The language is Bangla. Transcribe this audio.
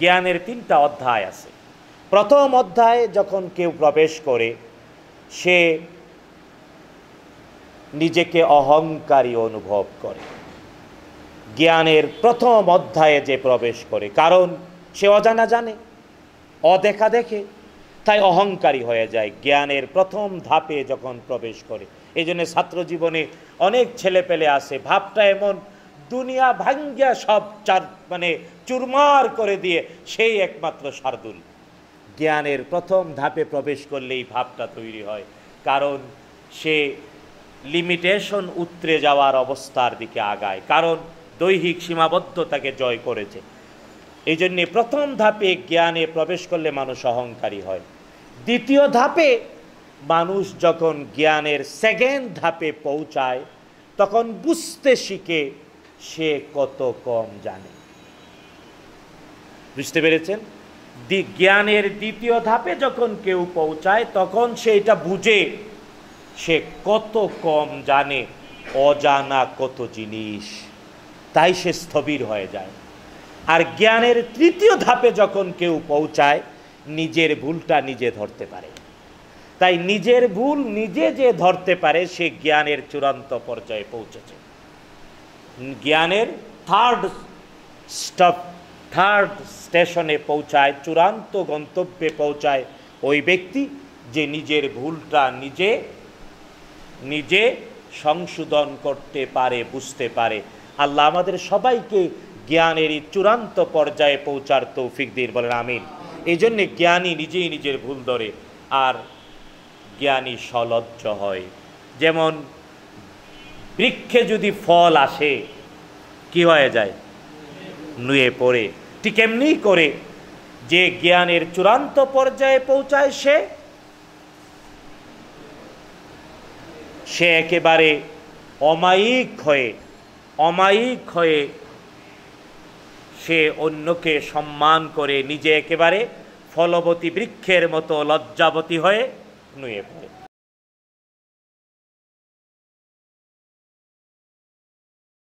জ্ঞানের তিনটা অধ্যায় আছে প্রথম অধ্যায়ে যখন কেউ প্রবেশ করে সে নিজেকে অহংকারী অনুভব করে জ্ঞানের প্রথম অধ্যায়ে যে প্রবেশ করে কারণ সে অজানা জানে অদেখা দেখে তাই অহংকারী হয়ে যায় জ্ঞানের প্রথম ধাপে যখন প্রবেশ করে এই জন্য ছাত্র জীবনে অনেক ছেলে পেলে আসে ভাবটা এমন দুনিয়া ভাঙ্গিয়া সব চার মানে চুরমার করে দিয়ে সেই একমাত্র শার্দুল জ্ঞানের প্রথম ধাপে প্রবেশ করলে এই ভাবটা তৈরি হয় কারণ সে লিমিটেশন উতরে যাওয়ার অবস্থার দিকে আগায় কারণ দৈহিক সীমাবদ্ধতাকে জয় করেছে এই জন্যে প্রথম ধাপে জ্ঞানে প্রবেশ করলে মানুষ অহংকারী হয় দ্বিতীয় ধাপে মানুষ যখন জ্ঞানের সেকেন্ড ধাপে পৌঁছায় তখন বুঝতে শিখে সে কত কম জানে বুঝতে পেরেছেন জ্ঞানের দ্বিতীয় ধাপে যখন কেউ পৌঁছায় তখন সে এটা বুঝে সে কত কম জানে অজানা কত জিনিস তাই সে স্থবির হয়ে যায় আর জ্ঞানের তৃতীয় ধাপে যখন কেউ পৌঁছায় নিজের ভুলটা নিজে ধরতে পারে তাই নিজের ভুল নিজে যে ধরতে পারে সে জ্ঞানের চূড়ান্ত পর্যায়ে পৌঁছেছে জ্ঞানের থার্ড স্টপ থার্ড স্টেশনে পৌঁছায় চূড়ান্ত গন্তব্যে পৌঁছায় ওই ব্যক্তি যে নিজের ভুলটা নিজে নিজে সংশোধন করতে পারে বুঝতে পারে আল্লাহ আমাদের সবাইকে জ্ঞানের চূড়ান্ত পর্যায়ে পৌঁছার তৌফিক দিয়ে বলেন আমিন এই জন্যে জ্ঞানী নিজেই নিজের ভুল ধরে আর জ্ঞানী সলজ্জ হয় যেমন বৃক্ষে যদি ফল আসে কি হয়ে যায় নুয়ে পড়ে ঠিক এমনি করে যে জ্ঞানের চূড়ান্ত পর্যায়ে পৌঁছায় সে সে একেবারে অমায়িক হয়ে অমায়িক হয়ে সে অন্যকে সম্মান করে নিজে একেবারে ফলবতী বৃক্ষের মতো লজ্জাবতী হয়ে নুয়ে পড়ে